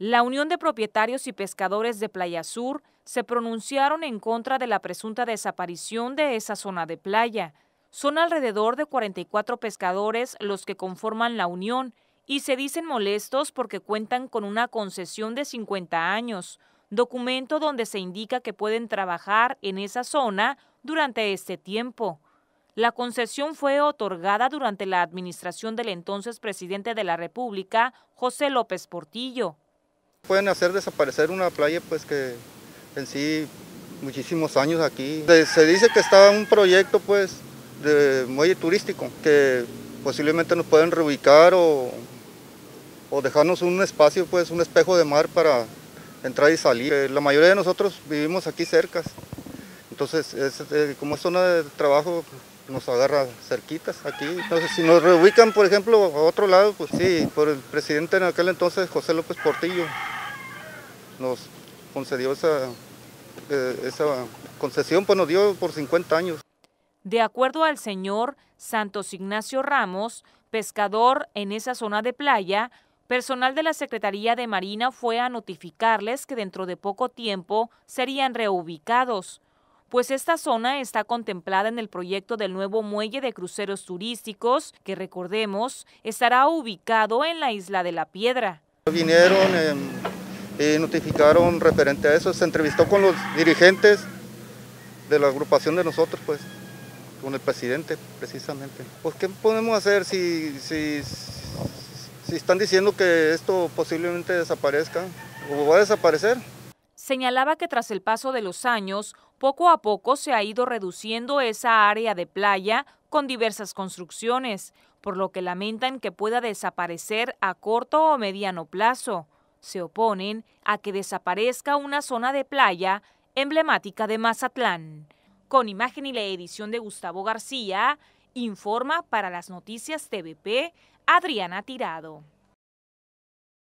La Unión de Propietarios y Pescadores de Playa Sur se pronunciaron en contra de la presunta desaparición de esa zona de playa. Son alrededor de 44 pescadores los que conforman la Unión y se dicen molestos porque cuentan con una concesión de 50 años, documento donde se indica que pueden trabajar en esa zona durante este tiempo. La concesión fue otorgada durante la administración del entonces presidente de la República, José López Portillo. Pueden hacer desaparecer una playa pues que en sí muchísimos años aquí. Se dice que está un proyecto pues de muelle turístico que posiblemente nos pueden reubicar o, dejarnos un espacio pues un espejo de mar para entrar y salir. Eh, la mayoría de nosotros vivimos aquí cerca, entonces eh, como es zona de trabajo nos agarra cerquitas aquí. Entonces, si nos reubican, por ejemplo, a otro lado, pues sí, por el presidente en aquel entonces, José López Portillo, nos concedió esa, eh, esa concesión, pues nos dio por 50 años. De acuerdo al señor Santos Ignacio Ramos, pescador en esa zona de playa, personal de la Secretaría de Marina fue a notificarles que dentro de poco tiempo serían reubicados, pues esta zona está contemplada en el proyecto del nuevo muelle de cruceros turísticos, que recordemos estará ubicado en la Isla de la Piedra. Vinieron, y eh, notificaron referente a eso. Se entrevistó con los dirigentes de la agrupación de nosotros, pues, con el presidente, precisamente. Pues, ¿qué podemos hacer si, si, si están diciendo que esto posiblemente desaparezca o va a desaparecer? Señalaba que tras el paso de los años, poco a poco se ha ido reduciendo esa área de playa con diversas construcciones, por lo que lamentan que pueda desaparecer a corto o mediano plazo se oponen a que desaparezca una zona de playa emblemática de Mazatlán. Con imagen y la edición de Gustavo García, informa para las noticias TVP Adriana Tirado.